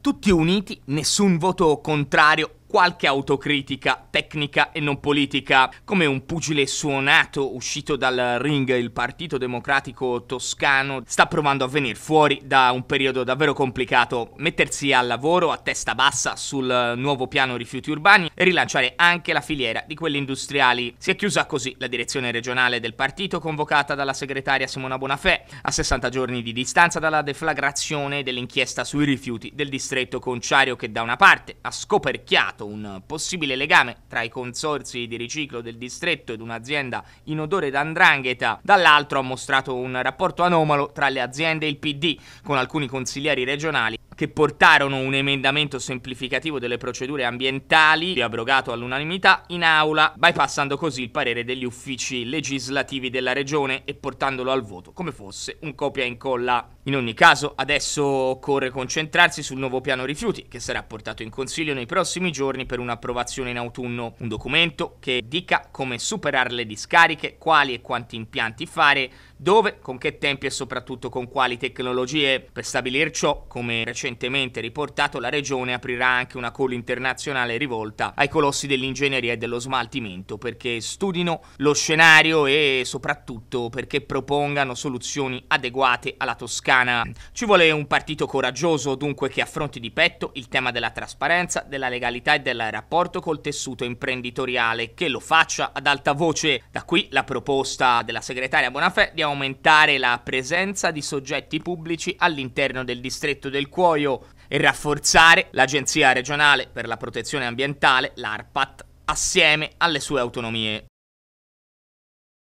tutti uniti, nessun voto contrario qualche autocritica tecnica e non politica, come un pugile suonato uscito dal ring, il Partito Democratico Toscano sta provando a venire fuori da un periodo davvero complicato, mettersi al lavoro a testa bassa sul nuovo piano rifiuti urbani e rilanciare anche la filiera di quelli industriali. Si è chiusa così la direzione regionale del partito convocata dalla segretaria Simona Bonafè a 60 giorni di distanza dalla deflagrazione dell'inchiesta sui rifiuti del distretto conciario che da una parte ha scoperchiato studiato un possibile legame tra i consorzi di riciclo del distretto ed un'azienda in odore d'andrangheta, dall'altro ha mostrato un rapporto anomalo tra le aziende e il PD, con alcuni consiglieri regionali che portarono un emendamento semplificativo delle procedure ambientali, abrogato all'unanimità, in aula, bypassando così il parere degli uffici legislativi della regione e portandolo al voto come fosse un copia e incolla. In ogni caso, adesso occorre concentrarsi sul nuovo piano rifiuti, che sarà portato in Consiglio nei prossimi giorni per un'approvazione in autunno. Un documento che dica come superare le discariche, quali e quanti impianti fare, dove, con che tempi e soprattutto con quali tecnologie. Per stabilire ciò, come recentemente riportato, la Regione aprirà anche una call internazionale rivolta ai colossi dell'ingegneria e dello smaltimento perché studino lo scenario e soprattutto perché propongano soluzioni adeguate alla Toscana italiana. Ci vuole un partito coraggioso dunque che affronti di petto il tema della trasparenza, della legalità e del rapporto col tessuto imprenditoriale, che lo faccia ad alta voce. Da qui la proposta della segretaria Bonafè di aumentare la presenza di soggetti pubblici all'interno del distretto del Cuoio e rafforzare l'Agenzia regionale per la protezione ambientale, l'ARPAT, assieme alle sue autonomie.